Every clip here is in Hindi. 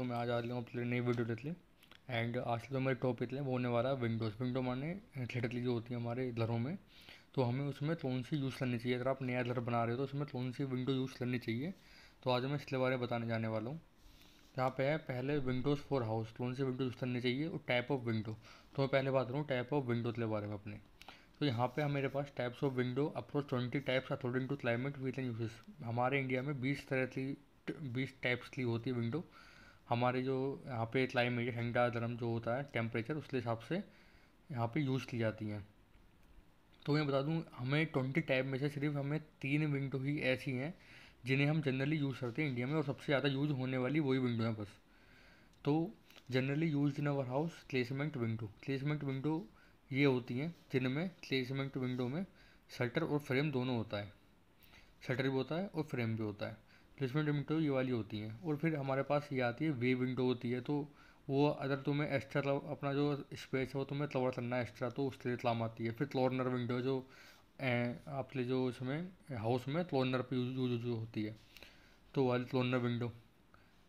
सो तो मैं आज आ रही हूँ अपने नई वीडियो लेते एंड आज जो हमारे टॉपिक है वो होने वाला है विंडोज़ विंडो माने थिएटरली जो होती है हमारे घरों में तो हमें उसमें कौन सी यूज़ करनी चाहिए अगर आप नया घर बना रहे हो तो उसमें कौन सी विंडो यूज़ करनी चाहिए तो आज मैं इसके बारे में बताने जाने वाला हूँ यहाँ पे है पहले विंडोज़ फॉर हाउस कौन सी विंडो यूज़ करनी चाहिए और टाइप ऑफ विंडो तो मैं पहले बात करूँ टाइप ऑफ विंडो के बारे में अपने तो यहाँ पे हमारे पास types of window approach twenty types according to climate we can uses हमारे इंडिया में बीस तरह की बीस टाइप्स की होती है विंडो हमारे जो यहाँ पे क्लाइमेट ठंडा गर्म जो होता है टेम्परेचर उसके हिसाब से यहाँ पे यूज़ की जाती हैं तो मैं बता दूँ हमें ट्वेंटी टाइप में से सिर्फ हमें तीन विंडो ही ऐसी हैं जिन्हें हम जनरली यूज़ करते हैं इंडिया में और सबसे ज़्यादा यूज़ होने वाली वही विंडो हैं बस तो generally use in our house placement window placement window ये होती हैं जिनमें प्लेसमेंट विंडो में शटर और फ्रेम दोनों होता है शटर भी होता है और फ्रेम भी होता है प्लेसमेंट विंडो ये वाली होती हैं और फिर हमारे पास ये आती है वे विंडो होती है तो वो अगर तुम्हें एक्स्ट्रा अपना जो स्पेस है वो तुम्हें कवर करना है एक्स्ट्रा तो उसके लिए काम आती है फिर क्लॉर्नर विंडो जो आपके जो उसमें हाउस में क्लॉर्नर पर यूज यूज होती है तो वाली क्लॉर्नर विंडो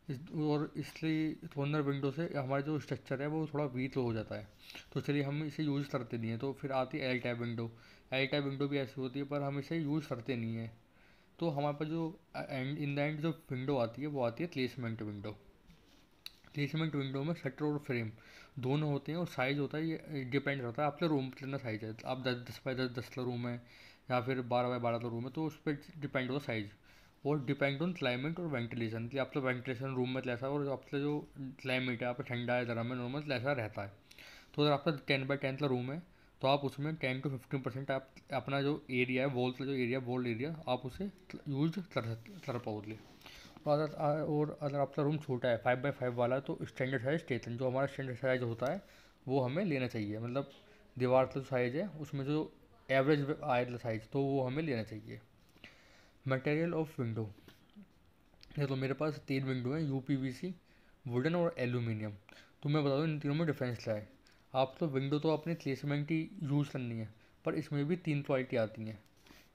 इस और इसलिए क्लोरनर विंडो से हमारा जो स्ट्रक्चर है वो थोड़ा वीक हो जाता है तो चलिए हम इसे यूज़ करते नहीं हैं तो फिर आती है L type window L type window भी ऐसी होती है पर हम इसे यूज़ करते नहीं हैं तो हमारे पास जो एंड इन द एंड जो विंडो आती है वो आती है प्लेसमेंट विंडो प्लेसमेंट विंडो में शटर और फ्रेम दोनों होते हैं और साइज़ होता है ये डिपेंड करता है आपके रूम कितना साइज़ है आप दस दस बाय दस दस का रूम है या फिर बारह बाय बारह का रूम है तो उस पर डिपेंड होगा साइज़ और डिपेंड ऑन क्लाइमेट और वेंटिलेशन कि आपका वेंटिलेशन रूम में है और आपका जो क्लाइमेट है आपका ठंडा है गर्म है नॉर्मल कैसा रहता है तो अगर आपका टेन बाई टेन का रूम है तो आप उसमें टेन टू फिफ्टीन परसेंट आप अपना जो एरिया है वॉल का जो एरिया वॉल एरिया आप उसे यूज कर कर पाओगे और तो अगर और अगर आपका रूम छोटा है फाइव बाई फाइव वाला तो स्टैंडर्ड साइज स्टेशन जो हमारा स्टैंडर्ड साइज होता है वो हमें लेना चाहिए मतलब दीवार का जो साइज़ है उसमें जो एवरेज आए साइज तो वो हमें लेना चाहिए मटेरियल ऑफ विंडो ये तो मेरे पास तीन विंडो हैं U P V C wooden और एलुमिनियम तो मैं बता दूँ इन तीनों में डिफरेंस क्या है आप तो विंडो तो अपनी प्लेसमेंट ही यूज़ करनी है पर इसमें भी तीन क्वालिटी आती हैं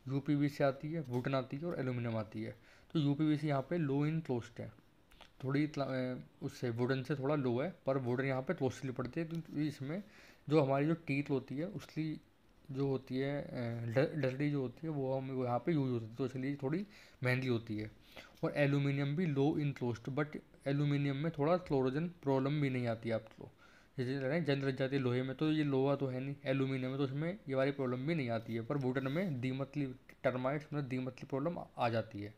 यू पी वी सी आती है वुडन आती है और एलुमिनियम आती है तो यू पी वी सी यहाँ पर लो इन क्लोस्ट है थोड़ी उससे वुडन से थोड़ा लो है पर वुडन यहाँ पे क्लोस्टली पड़ती है क्योंकि इसमें जो हमारी जो टीथ होती है उसकी जो होती है डर्टी जो होती है वो हम यहाँ पे यूज़ होती है तो इसलिए थोड़ी महंगी होती है और एलुमिनियम भी लो इन क्लोस्ट बट एलुमिनियम में थोड़ा क्लोरोजन प्रॉब्लम भी नहीं आती आपको जैसे जंग लग जाती है लोहे में तो ये लोहा तो है नहीं एलुमिनियम है तो उसमें ये वाली प्रॉब्लम भी नहीं आती है पर वुडन में दीमतली टर्माइट्स में दीमतली प्रॉब्लम आ जाती है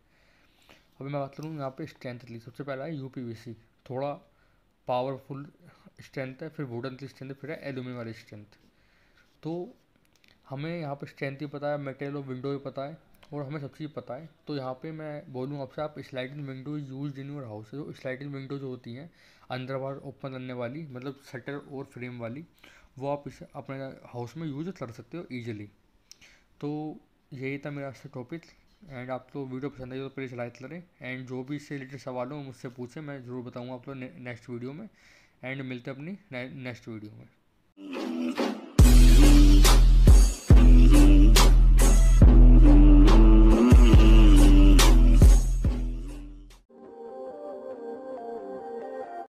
अभी मैं बात करूँ यहाँ पे स्ट्रेंथ ली सबसे पहला है यू थोड़ा पावरफुल स्ट्रेंथ है फिर वुडन की स्ट्रेंथ फिर है एलुमिनियम वाली स्ट्रेंथ तो हमें यहाँ पर स्ट्रेंथ ही पता है मेटेरियल और विंडो भी पता है और हमें सब चीज़ पता है तो यहाँ पे मैं बोलूँ आपसे आप sliding window use in your house जो स्लाइडिंग विंडो जो होती हैं अंदर बाहर ओपन करने वाली मतलब शटर और फ्रेम वाली वो आप इसे अपने हाउस में यूज कर सकते हो ईजिली तो यही था मेरा अच्छा टॉपिक एंड आप तो वीडियो पसंद आई तो प्लीज़ लाइक करें एंड जो भी इससे रिलेटेड सवाल हो मुझसे पूछें मैं ज़रूर बताऊँगा आप लोग नेक्स्ट वीडियो में एंड मिलते अपनी नेक्स्ट वीडियो में